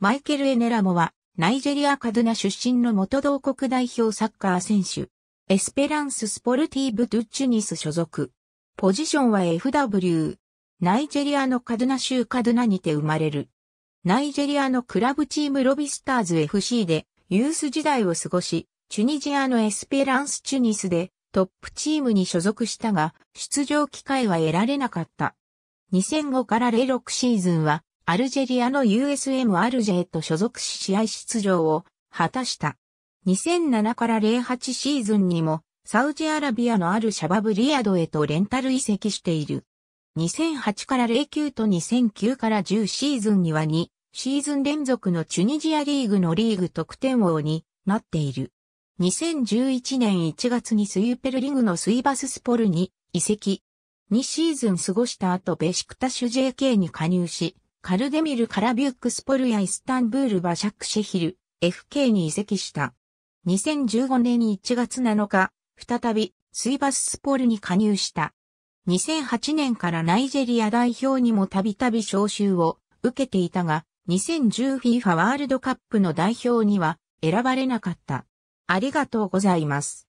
マイケル・エネラモは、ナイジェリア・カドナ出身の元同国代表サッカー選手。エスペランス・スポルティーブ・ドゥ・チュニス所属。ポジションは FW。ナイジェリアのカドナ州カドナにて生まれる。ナイジェリアのクラブチームロビスターズ FC でユース時代を過ごし、チュニジアのエスペランス・チュニスでトップチームに所属したが、出場機会は得られなかった。2005から06シーズンはアルジェリアの USM アルジェへと所属し試合出場を果たした。2007から08シーズンにもサウジアラビアのあるシャバブリアドへとレンタル移籍している。2008から09と2009から10シーズンには2シーズン連続のチュニジアリーグのリーグ得点王になっている。2011年1月にスユーペルリングのスイバススポルに移籍。2シーズン過ごした後ベシクタシュ JK に加入し、カルデミルカラビュックスポルやイスタンブールバシャクシェヒル、FK に移籍した。2015年1月7日、再び、スイバススポルに加入した。2008年からナイジェリア代表にもたびたび招集を受けていたが、2010FIFA ワールドカップの代表には選ばれなかった。ありがとうございます。